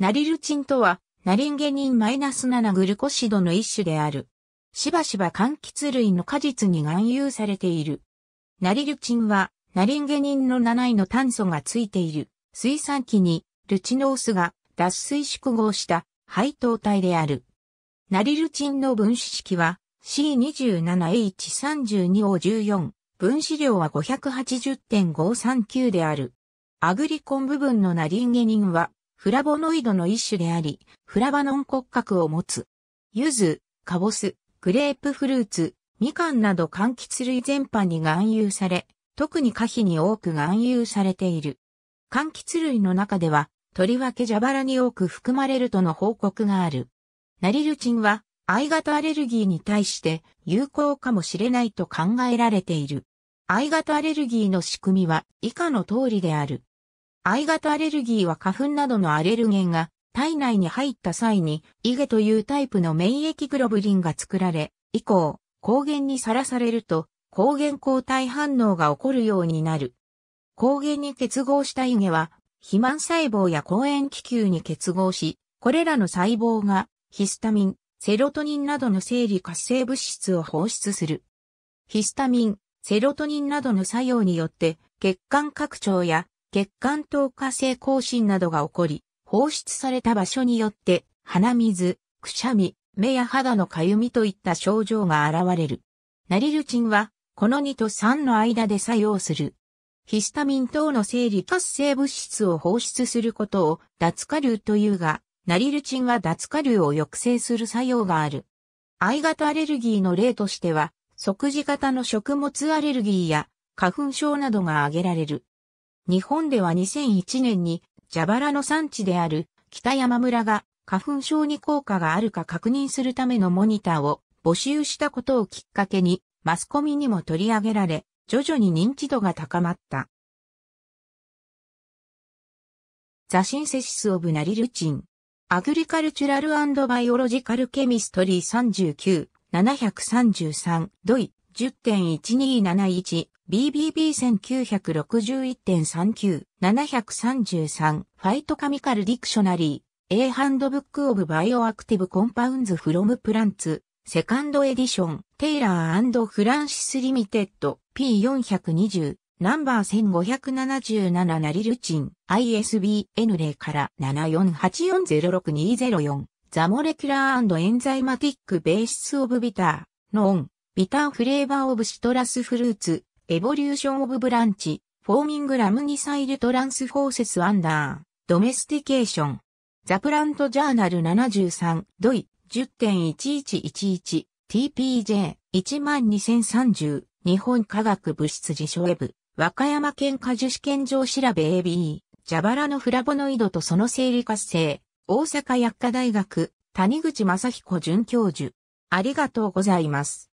ナリルチンとは、ナリンゲニンマイナス -7 グルコシドの一種である。しばしば柑橘類の果実に含有されている。ナリルチンは、ナリンゲニンの7位の炭素がついている、水産基に、ルチノースが脱水縮合した配糖体である。ナリルチンの分子式は、C27H32O14、分子量は580.539である。アグリコン部分のナリンゲニンは、フラボノイドの一種であり、フラバノン骨格を持つ。柚子、カボス、グレープフルーツ、みかんなど柑橘類全般に含有され、特に果皮に多く含有されている。柑橘類の中では、とりわけ蛇腹に多く含まれるとの報告がある。ナリルチンは、I 型アレルギーに対して有効かもしれないと考えられている。I 型アレルギーの仕組みは以下の通りである。I 型アレルギーは花粉などのアレルゲンが体内に入った際に、イゲというタイプの免疫グロブリンが作られ、以降、抗原にさらされると、抗原抗体反応が起こるようになる。抗原に結合したイゲは、肥満細胞や抗炎気球に結合し、これらの細胞が、ヒスタミン、セロトニンなどの生理活性物質を放出する。ヒスタミン、セロトニンなどの作用によって、血管拡張や血管透過性更新などが起こり、放出された場所によって、鼻水、くしゃみ、目や肌のかゆみといった症状が現れる。ナリルチンは、この2と3の間で作用する。ヒスタミン等の生理活性物質を放出することを脱化流というが、ナリルチンは脱化流を抑制する作用がある。I 型アレルギーの例としては、即時型の食物アレルギーや花粉症などが挙げられる。日本では2001年に蛇腹の産地である北山村が花粉症に効果があるか確認するためのモニターを募集したことをきっかけにマスコミにも取り上げられ、徐々に認知度が高まった。ザシンセシス・オブ・ナリルチン。アグリカルチュラルバイオロジカル・ケミストリー39、733、ドイ、10.1271、BBB1961.39、733、ファイトカミカルディクショナリー、A ハンドブックオブバイオアクティブコンパウンズフロムプランツ、セカンドエディション、テイラーフランシスリミテッド、P420、ナンバー1577ナリルチン、ISBN 0から7484062004、ザモレキュラーエンザイマティックベーシスオブビター、ノン、ビターフレーバーオブシトラスフルーツ、エボリューション・オブ・ブランチ、フォーミング・ラムニサイル・トランスフォーセス・アンダー、ドメスティケーション。ザ・プラント・ジャーナル73、ドイ、10.1111、TPJ、12030、日本科学物質辞書エブ、和歌山県果樹試験場調べ AB、ジャバラのフラボノイドとその生理活性、大阪薬科大学、谷口正彦准教授。ありがとうございます。